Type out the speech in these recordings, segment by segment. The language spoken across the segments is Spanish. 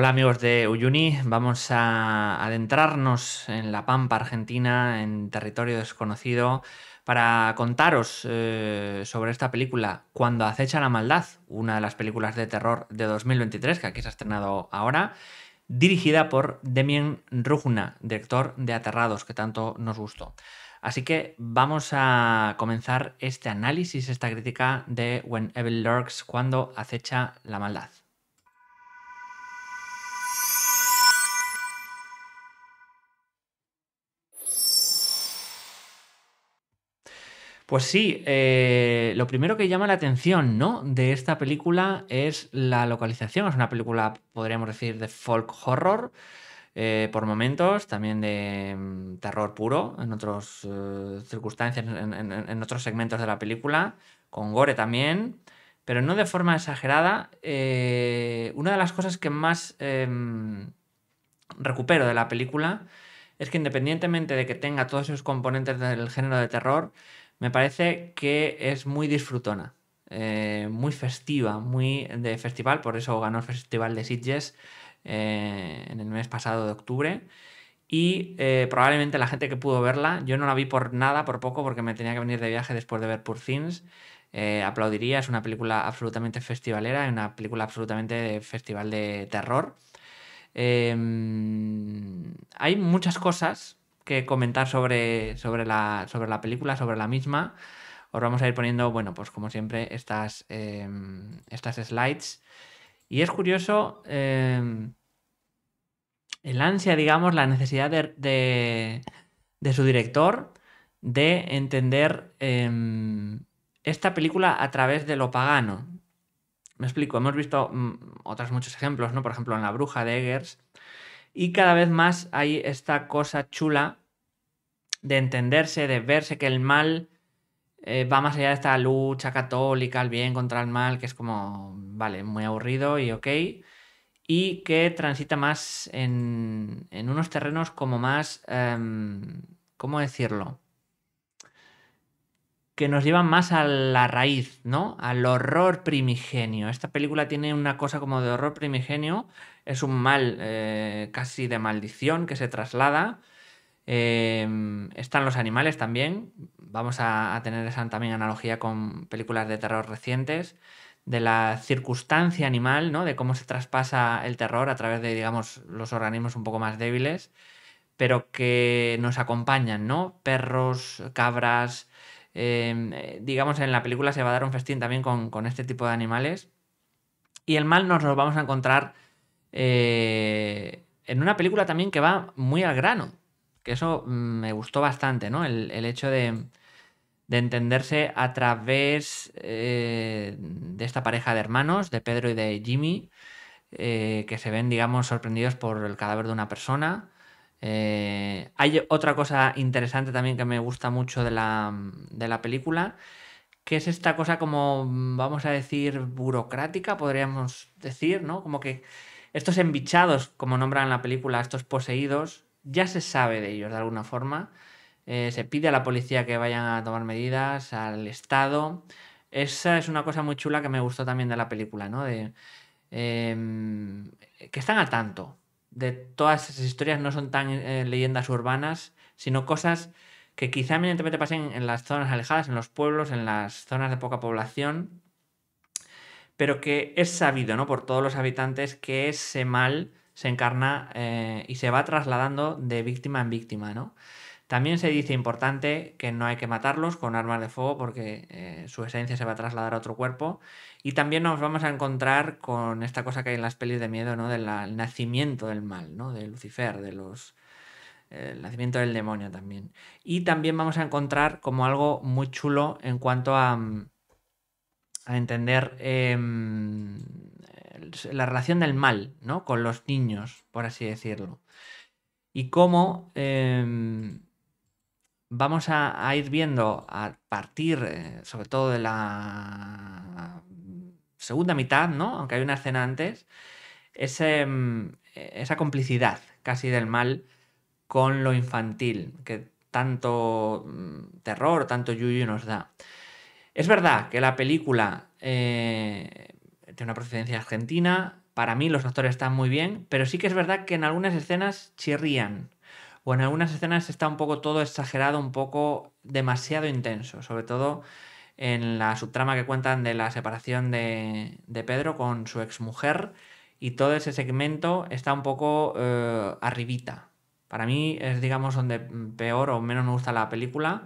Hola amigos de Uyuni, vamos a adentrarnos en la Pampa Argentina, en territorio desconocido, para contaros eh, sobre esta película Cuando acecha la maldad, una de las películas de terror de 2023 que aquí se ha estrenado ahora, dirigida por Demien Rujna, director de Aterrados, que tanto nos gustó. Así que vamos a comenzar este análisis, esta crítica de When Evil Lurks, cuando acecha la maldad. Pues sí, eh, lo primero que llama la atención ¿no? de esta película es la localización. Es una película, podríamos decir, de folk horror. Eh, por momentos, también de mm, terror puro en otras eh, circunstancias, en, otros segmentos de la película, con gore también, pero no de forma exagerada. una de las cosas que más em, recupero de la película es que independientemente de que tenga todos esos componentes del género de terror, me parece que es muy disfrutona, eh, muy festiva, muy de festival, por eso ganó el Festival de Sitges eh, en el mes pasado de octubre. Y eh, probablemente la gente que pudo verla, yo no la vi por nada, por poco, porque me tenía que venir de viaje después de ver Purcins. aplaudiría, es una película absolutamente festivalera, una película absolutamente de festival de terror. Em, hay muchas cosas que comentar sobre, sobre, la, sobre la película, sobre la misma, os vamos a ir poniendo, bueno, pues como siempre, estas, em, estas slides. Y es curioso em, el ansia, digamos, la necesidad de, su director de entender em, esta película a través de lo pagano. Me explico, hemos visto mm, otros muchos ejemplos, ¿no? Por ejemplo, en La Bruja de Eggers. Y cada vez más hay esta cosa chula de entenderse, de verse que el mal eh, va más allá de esta lucha católica, el bien contra el mal, que es como, vale, muy aburrido y ok, y que transita más en, en unos terrenos como más, em, ¿cómo decirlo? que nos llevan más a la raíz, ¿no? Al horror primigenio. Esta película tiene una cosa como de horror primigenio, es un mal eh, casi de maldición que se traslada Em, están los animales también. Vamos a, tener esa también analogía con películas de terror recientes de la circunstancia animal, ¿no? De cómo se traspasa el terror a través de, digamos, los organismos un poco más débiles, pero que nos acompañan, ¿no? Perros, cabras. Em, eh, digamos, en la película se va a dar un festín también con, este tipo de animales. Y el mal nos lo vamos a encontrar eh, en una película también que va muy al grano. Que eso mm, me gustó bastante, ¿no? El, hecho de, entenderse a través eh, de esta pareja de hermanos, de Pedro y de Jimmy, eh, que se ven, digamos, sorprendidos por el cadáver de una persona. Eh, hay otra cosa interesante también que me gusta mucho de la, película, que es esta cosa como, vamos a decir, burocrática, podríamos decir, ¿no? Como que estos embichados, como nombran en la película, estos poseídos, ya se sabe de ellos de alguna forma. Eh, se pide a la policía que vayan a tomar medidas, al Estado. Esa es una cosa muy chula que me gustó también de la película, ¿no? De, em, que están al tanto de todas esas historias, no son tan eh, leyendas urbanas, sino cosas que quizá evidentemente pasen en las zonas alejadas, en los pueblos, en las zonas de poca población, pero que es sabido, ¿no? Por todos los habitantes que ese mal se encarna eh, y se va trasladando de víctima en víctima, ¿no? También se dice importante que no hay que matarlos con armas de fuego porque eh, su esencia se va a trasladar a otro cuerpo. Y también nos vamos a encontrar con esta cosa que hay en las pelis de miedo, ¿no? Del nacimiento del mal, ¿no? De Lucifer, de los... Eh, nacimiento del demonio también. Y también vamos a encontrar como algo muy chulo en cuanto a... Mm, a entender em, la relación del mal, ¿no? Con los niños, por así decirlo. Y cómo em, vamos a, ir viendo a partir, eh, sobre todo de la segunda mitad, ¿no? Aunque hay una escena antes, em, esa complicidad casi del mal con lo infantil, que tanto mm, terror, tanto yuyu nos da. Es verdad que la película eh, tiene una procedencia argentina, para mí los actores están muy bien, pero sí que es verdad que en algunas escenas chirrían. O en algunas escenas está un poco todo exagerado, un poco demasiado intenso, sobre todo en la subtrama que cuentan de la separación de, Pedro con su exmujer y todo ese segmento está un poco eh, arribita. Para mí es, digamos, donde peor o menos me gusta la película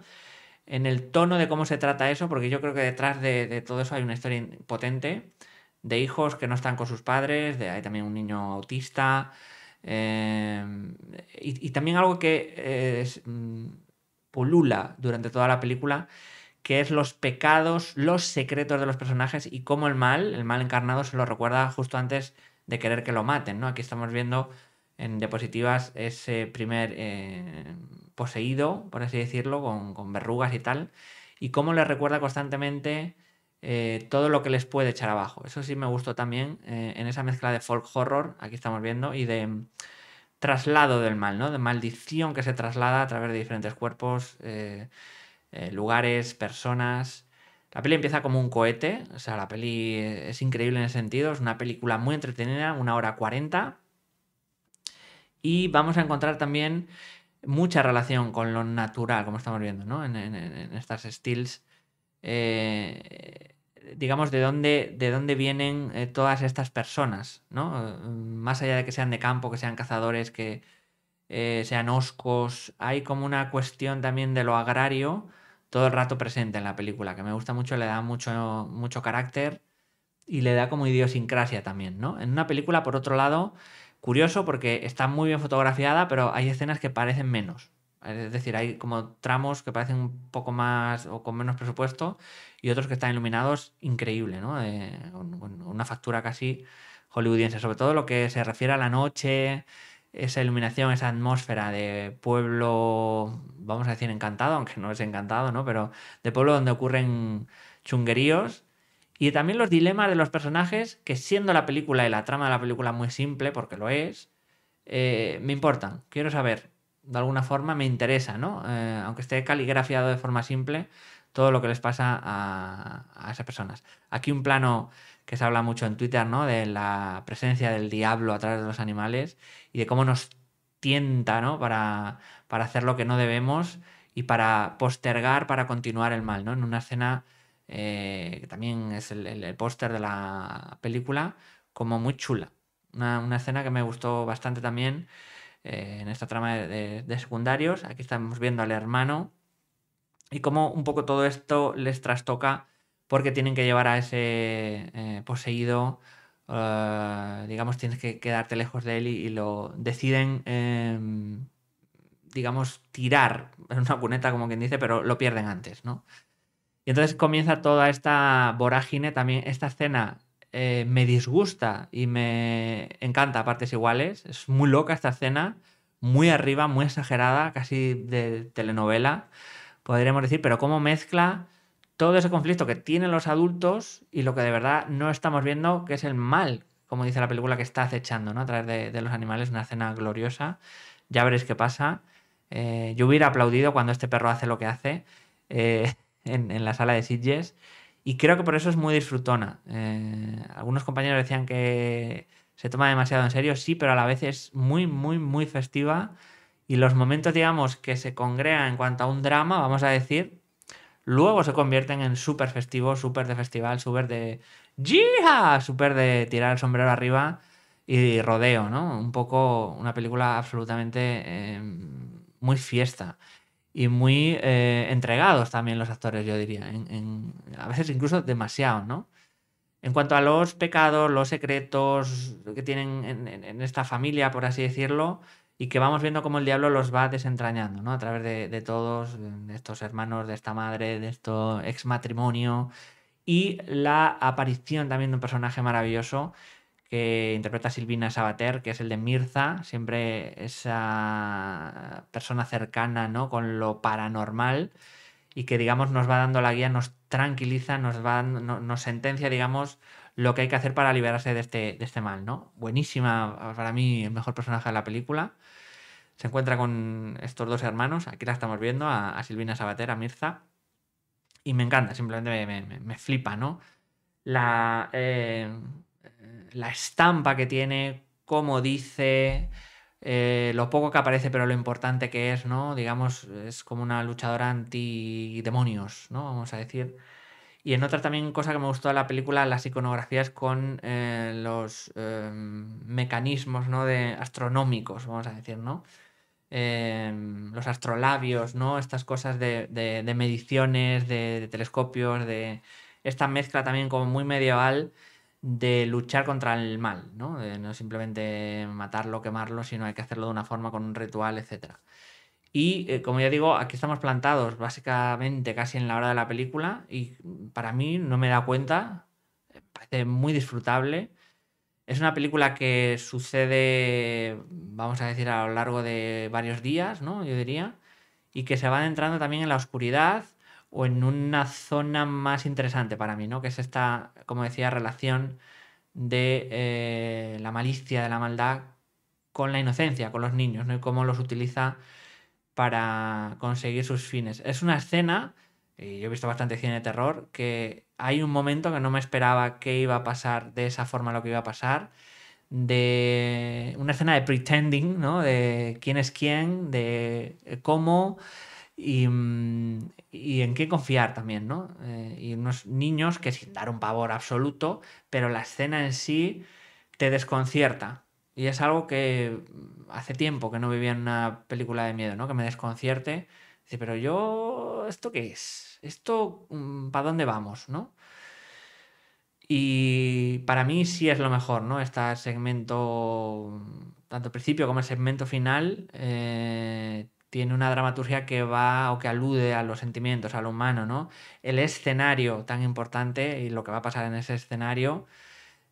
en el tono de cómo se trata eso, porque yo creo que detrás de, todo eso hay una historia potente de hijos que no están con sus padres, de, hay también un niño autista, eh, y, también algo que eh, es, mm, pulula durante toda la película, que es los pecados, los secretos de los personajes y cómo el mal, el mal encarnado, se lo recuerda justo antes de querer que lo maten, ¿no? Aquí estamos viendo en diapositivas ese primer eh, poseído, por así decirlo, con, verrugas y tal, y cómo les recuerda constantemente eh, todo lo que les puede echar abajo. Eso sí me gustó también eh, en esa mezcla de folk horror, aquí estamos viendo, y de mm, traslado del mal, ¿no? De maldición que se traslada a través de diferentes cuerpos, lugares, personas. La peli empieza como un cohete, o sea, la peli es increíble en ese sentido, es una película muy entretenida, una hora cuarenta, y vamos a encontrar también mucha relación con lo natural, como estamos viendo, ¿no? En, estas stills. Eh, digamos, de dónde, de dónde vienen eh, todas estas personas, ¿no? Más allá de que sean de campo, que sean cazadores, que eh, sean oscos, hay como una cuestión también de lo agrario todo el rato presente en la película, que me gusta mucho, le da mucho, mucho carácter y le da como idiosincrasia también, ¿no? En una película, por otro lado, Curioso porque está muy bien fotografiada, pero hay escenas que parecen menos. Es decir, hay como tramos que parecen un poco más o con menos presupuesto y otros que están iluminados increíble, ¿no? Eh, una factura casi hollywoodiense, sobre todo lo que se refiere a la noche, esa iluminación, esa atmósfera de pueblo, vamos a decir encantado, aunque no es encantado, ¿no? Pero de pueblo donde ocurren chungueríos y también los dilemas de los personajes, que siendo la película y la trama de la película muy simple, porque lo es, eh, me importan. Quiero saber, de alguna forma me interesa, ¿no? Eh, aunque esté caligrafiado de forma simple, todo lo que les pasa a, a, esas personas. Aquí un plano que se habla mucho en Twitter, ¿no? De la presencia del diablo a través de los animales y de cómo nos tienta, ¿no? Para, para hacer lo que no debemos y para postergar, para continuar el mal, ¿no? En una escena eh, que también es el, póster de la película, como muy chula. Una, escena que me gustó bastante también eh, en esta trama de, secundarios. Aquí estamos viendo al hermano y cómo un poco todo esto les trastoca porque tienen que llevar a ese eh, poseído, digamos, tienes que quedarte lejos de él y, lo deciden, em, digamos, tirar en una cuneta, como quien dice, pero lo pierden antes, ¿no? Y entonces comienza toda esta vorágine, también esta escena eh, me disgusta y me encanta a partes iguales. Es muy loca esta escena, muy arriba, muy exagerada, casi de telenovela, podríamos decir, pero cómo mezcla todo ese conflicto que tienen los adultos y lo que de verdad no estamos viendo, que es el mal, como dice la película, que está acechando ¿no? a través de, los animales, una escena gloriosa. Ya veréis qué pasa. Eh, yo hubiera aplaudido cuando este perro hace lo que hace. Eh, en, la sala de Sitges y creo que por eso es muy disfrutona. Eh, algunos compañeros decían que se toma demasiado en serio, sí, pero a la vez es muy, muy, muy festiva y los momentos, digamos, que se congregan en cuanto a un drama, vamos a decir, luego se convierten en súper festivo, súper de festival, súper de ¡Jija! súper de tirar el sombrero arriba y rodeo, ¿no? Un poco una película absolutamente eh, muy fiesta y muy eh, entregados también los actores, yo diría, a veces incluso demasiado, ¿no? En cuanto a los pecados, los secretos que tienen en, esta familia, por así decirlo, y que vamos viendo cómo el diablo los va desentrañando, ¿no? A través de, todos, de estos hermanos, de esta madre, de este ex matrimonio, y la aparición también de un personaje maravilloso que interpreta Silvina Sabater, que es el de Mirza, siempre esa persona cercana ¿no? con lo paranormal y que digamos nos va dando la guía, nos tranquiliza, nos va nos sentencia, digamos, lo que hay que hacer para liberarse de este, este mal, ¿no? Buenísima, para mí, el mejor personaje de la película. Se encuentra con estos dos hermanos, aquí la estamos viendo, a, Silvina Sabater, a Mirza, y me encanta, simplemente me, flipa, ¿no? La... Eh, la estampa que tiene, cómo dice, eh, lo poco que aparece, pero lo importante que es, ¿no? Digamos, es como una luchadora anti-demonios, ¿no? Vamos a decir. Y en otra también cosa que me gustó de la película, las iconografías con eh, los em, mecanismos, ¿no? De astronómicos, vamos a decir, ¿no? Em, los astrolabios, ¿no? Estas cosas de, de, mediciones, de telescopios, de esta mezcla también como muy medieval de luchar contra el mal, ¿no? De no simplemente matarlo, quemarlo, sino hay que hacerlo de una forma, con un ritual, etc. Y eh, como ya digo, aquí estamos plantados básicamente casi en la hora de la película y para mí no me da cuenta, eh, parece muy disfrutable. Es una película que sucede, vamos a decir, a lo largo de varios días, ¿no? Yo diría, y que se va adentrando también en la oscuridad, o en una zona más interesante para mí, ¿no? Que es esta, como decía, relación de eh, la malicia, de la maldad con la inocencia, con los niños, ¿no? Y cómo los utiliza para conseguir sus fines. Es una escena, y yo he visto bastante cine de terror, que hay un momento que no me esperaba que iba a pasar de esa forma lo que iba a pasar, de una escena de pretending, ¿no? De quién es quién, de cómo Mm, y, en qué confiar también, ¿no? Eh, y unos niños que sin dar un pavor absoluto, pero la escena en sí te desconcierta. Y es algo que mm, hace tiempo que no vivía en una película de miedo, ¿no? Que me desconcierte. Dice, pero yo, ¿esto qué es? ¿Esto mm, para dónde vamos, no? Y para mí sí es lo mejor, ¿no? Este segmento, tanto el principio como el segmento final, eh, tiene una dramaturgia que va o que alude a los sentimientos, a lo humano, ¿no? El escenario tan importante y lo que va a pasar en ese escenario,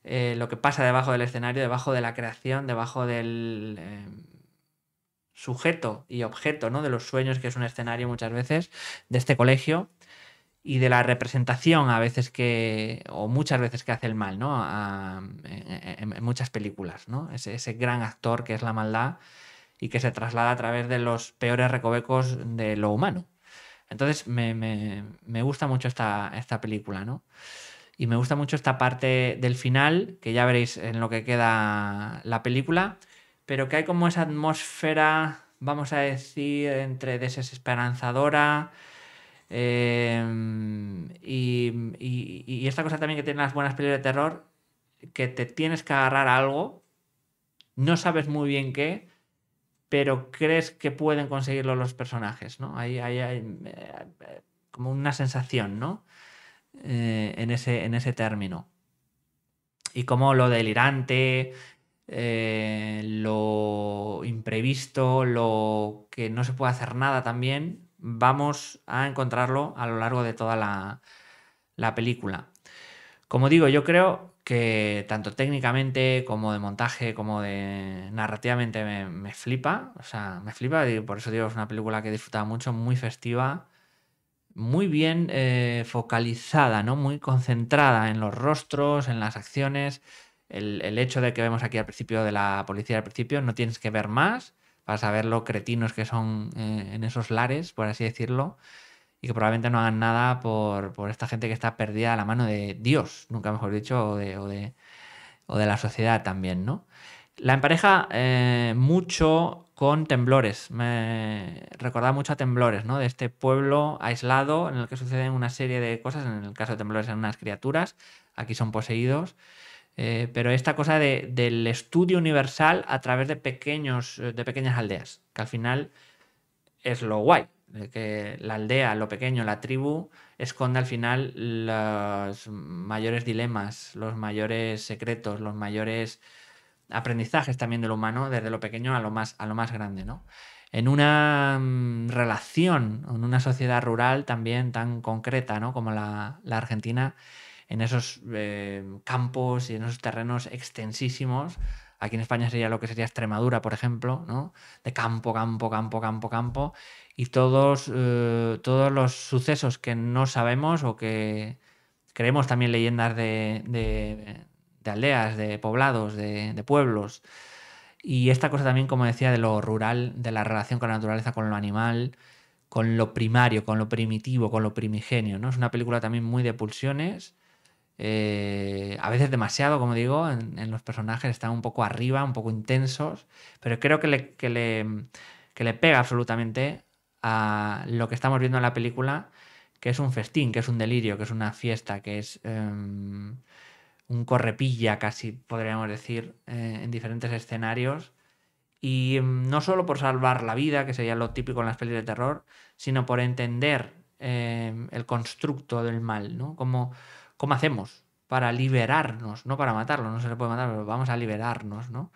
eh, lo que pasa debajo del escenario, debajo de la creación, debajo del em, sujeto y objeto, ¿no? De los sueños, que es un escenario muchas veces, de este colegio y de la representación a veces que, o muchas veces que hace el mal, ¿no? Em, en, muchas películas, ¿no? ese gran actor que es la maldad y que se traslada a través de los peores recovecos de lo humano. Entonces me, gusta mucho esta, esta película, ¿no? Y me gusta mucho esta parte del final, que ya veréis en lo que queda la película, pero que hay como esa atmósfera, vamos a decir, entre desesperanzadora eh, y, y, esta cosa también que tiene las buenas películas de terror, que te tienes que agarrar a algo, no sabes muy bien qué, pero crees que pueden conseguirlo los personajes, ¿no? Hay, hay, eh, hay como una sensación, ¿no? Eh, en, ese, en ese término. Y como lo delirante, eh, lo imprevisto, lo que no se puede hacer nada también, vamos a encontrarlo a lo largo de toda la, la película. Como digo, yo creo que tanto técnicamente como de montaje, como de narrativamente me, flipa. O sea, me flipa y por eso digo, es una película que disfrutado mucho, muy festiva, muy bien eh, focalizada, ¿no? Muy concentrada en los rostros, en las acciones. El, hecho de que vemos aquí al principio de la policía al principio, no tienes que ver más para saber lo cretinos que son eh, en esos lares, por así decirlo y que probablemente no hagan nada por, esta gente que está perdida a la mano de Dios, nunca mejor dicho, o de, la sociedad también, ¿no? La empareja eh, mucho con temblores. Me recordaba mucho a temblores, ¿no? De este pueblo aislado en el que suceden una serie de cosas. En el caso de temblores, eran unas criaturas. Aquí son poseídos. Eh, pero esta cosa del estudio universal a través de, pequeños, de pequeñas aldeas, que al final es lo guay que la aldea, lo pequeño, la tribu, esconde al final los mayores dilemas, los mayores secretos, los mayores aprendizajes también del humano, desde lo pequeño a lo más, a lo más grande, ¿no? En una mm, relación, en una sociedad rural también tan concreta, ¿no? Como la, Argentina, en esos eh, campos y en esos terrenos extensísimos, Aquí en España sería lo que sería Extremadura, por ejemplo, ¿no? De campo, campo, campo, campo, campo. Y todos, eh, todos los sucesos que no sabemos o que creemos también leyendas de, aldeas, de poblados, de, de pueblos. Y esta cosa también, como decía, de lo rural, de la relación con la naturaleza, con lo animal, con lo primario, con lo primitivo, con lo primigenio. ¿no? Es una película también muy de pulsiones eh, a veces demasiado, como digo, en, los personajes están un poco arriba, un poco intensos, pero creo que le, le, pega absolutamente a lo que estamos viendo en la película, que es un festín, que es un delirio, que es una fiesta, que es em, un correpilla, casi podríamos decir, eh, en diferentes escenarios. Y em, no solo por salvar la vida, que sería lo típico en las pelis de terror, sino por entender em, el constructo del mal, ¿no? Como, ¿Cómo hacemos para liberarnos? No para matarlo, no se le puede matar, pero vamos a liberarnos, ¿no?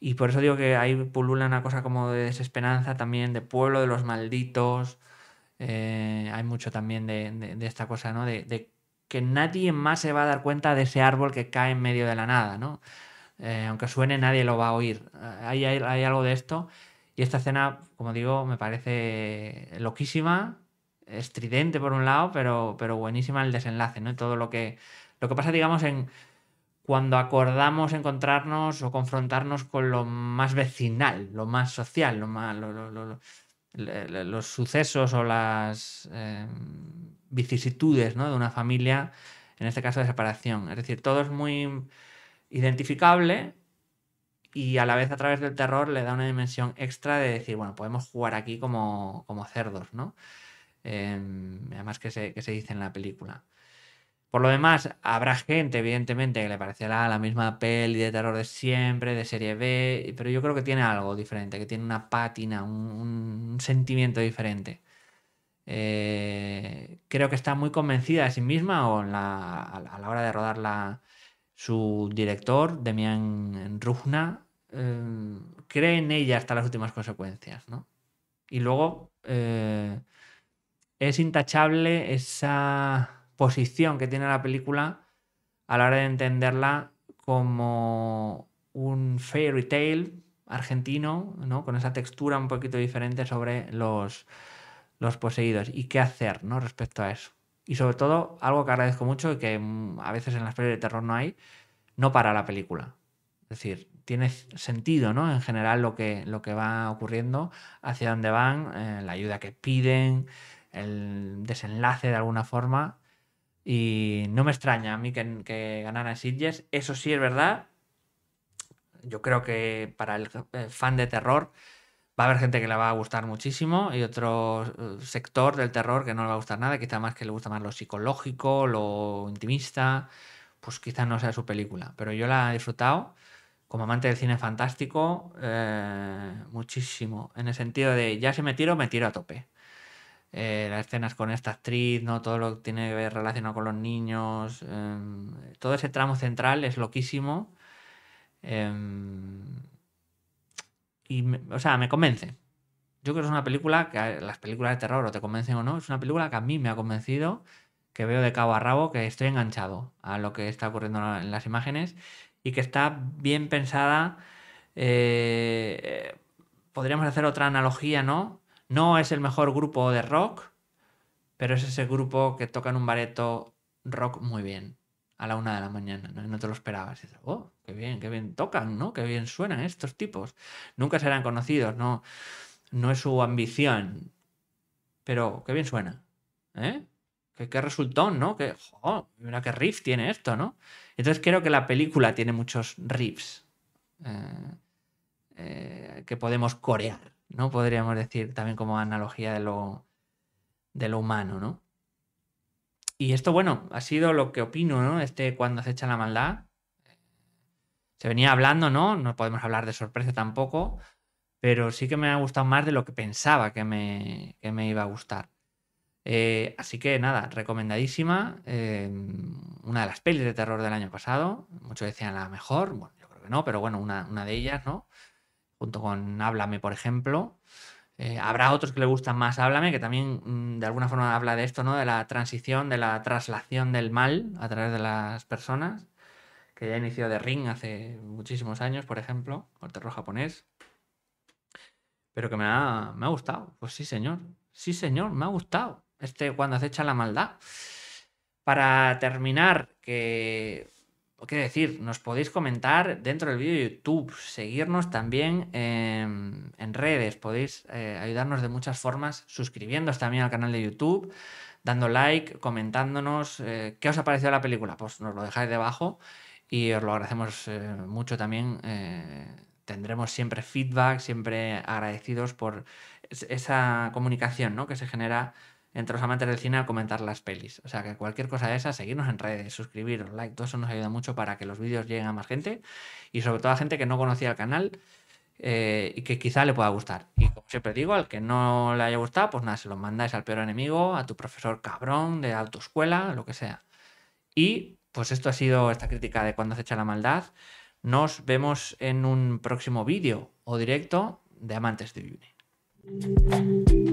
Y por eso digo que ahí pulula una cosa como de desesperanza también, de pueblo de los malditos. Eh, hay mucho también de, esta cosa, ¿no? De, que nadie más se va a dar cuenta de ese árbol que cae en medio de la nada, ¿no? Eh, aunque suene, nadie lo va a oír. Hay, hay, algo de esto. Y esta escena, como digo, me parece loquísima, estridente por un lado, pero, pero buenísima el desenlace, ¿no? Todo lo que, lo que pasa, digamos, en cuando acordamos encontrarnos o confrontarnos con lo más vecinal, lo más social, lo más, los sucesos o las em, vicisitudes ¿no? de una familia, en este caso de separación. Es decir, todo es muy identificable y a la vez a través del terror le da una dimensión extra de decir, bueno, podemos jugar aquí como, como cerdos, ¿no? Em, además que se, dice en la película. Por lo demás, habrá gente, evidentemente, que le parecerá la misma peli de terror de siempre, de serie B, pero yo creo que tiene algo diferente, que tiene una pátina, un, sentimiento diferente. Eh, creo que está muy convencida de sí misma o a la hora de rodarla su director, Demian Rugna, em, cree en ella hasta las últimas consecuencias, ¿no? Y luego... Eh, es intachable esa posición que tiene la película a la hora de entenderla como un fairy tale argentino, ¿no? Con esa textura un poquito diferente sobre los, los poseídos y qué hacer, ¿no? Respecto a eso. Y sobre todo, algo que agradezco mucho y que mm, a veces en las películas de terror no hay, no para la película. Es decir, tiene sentido, ¿no? En general lo que, lo que va ocurriendo, hacia dónde van, eh, la ayuda que piden, el desenlace de alguna forma. Y no me extraña a mí que, ganara Sidges. Eso sí es verdad. Yo creo que para el, fan de terror va a haber gente que le va a gustar muchísimo y otro eh, sector del terror que no le va a gustar nada, quizá más que le gusta más lo psicológico, lo intimista, pues quizá no sea su película. Pero yo la he disfrutado como amante del cine fantástico eh, muchísimo, en el sentido de ya si me tiro, me tiro a tope. Eh, las escenas con esta actriz, ¿no? todo lo que tiene que ver relacionado con los niños, em, todo ese tramo central es loquísimo. Em, y, o sea, me convence. Yo creo que es una película que las películas de terror o te convencen o no, es una película que a mí me ha convencido, que veo de cabo a rabo, que estoy enganchado a lo que está ocurriendo en las imágenes y que está bien pensada. Eh, eh, podríamos hacer otra analogía, ¿no? No es el mejor grupo de rock, pero es ese grupo que toca en un bareto rock muy bien, a la una de la mañana, no, te lo esperabas. oh, qué bien, qué bien tocan, ¿no? Qué bien suenan estos tipos. Nunca serán conocidos, no, no es su ambición, pero qué bien suena, ¿eh? Qué, resultón, ¿no? Que, mira qué riff tiene esto, ¿no? Entonces creo que la película tiene muchos riffs eh, eh, que podemos corear ¿no? Podríamos decir también como analogía de lo, de lo humano, ¿no? Y esto, bueno, ha sido lo que opino, ¿no? Este cuando acecha la maldad. Se venía hablando, ¿no? No podemos hablar de sorpresa tampoco, pero sí que me ha gustado más de lo que pensaba que me, iba a gustar. Eh, así que nada, recomendadísima. Em, una de las pelis de terror del año pasado. Muchos decían la mejor, bueno, yo creo que no, pero bueno, una, una de ellas, ¿no? junto con Háblame, por ejemplo. Eh, habrá otros que le gustan más Háblame, que también mm, de alguna forma habla de esto, ¿no? De la transición, de la traslación del mal a través de las personas, que ya inició de Ring hace muchísimos años, por ejemplo, el terror japonés. Pero que me ha, me ha gustado. Pues sí, señor. Sí, señor, me ha gustado. Este cuando acecha la maldad. Para terminar, que qué decir, nos podéis comentar dentro del vídeo de YouTube, seguirnos también em, en redes, podéis eh, ayudarnos de muchas formas, suscribiéndoos también al canal de YouTube, dando like, comentándonos eh, qué os ha parecido la película, pues nos lo dejáis debajo y os lo agradecemos eh, mucho también. tendremos siempre feedback, siempre agradecidos por esa comunicación que se genera entre los amantes del cine a comentar las pelis. O sea que cualquier cosa de esa, seguirnos en redes, suscribiros, like, todo eso nos ayuda mucho para que los vídeos lleguen a más gente y sobre todo a gente que no conocía el canal eh, y que quizá le pueda gustar. Y como siempre digo, al que no le haya gustado, pues nada, se lo mandáis al peor enemigo, a tu profesor cabrón de escuela, lo que sea. Y pues esto ha sido esta crítica de cuando se echa la maldad. Nos vemos en un próximo vídeo o directo de Amantes de Vivir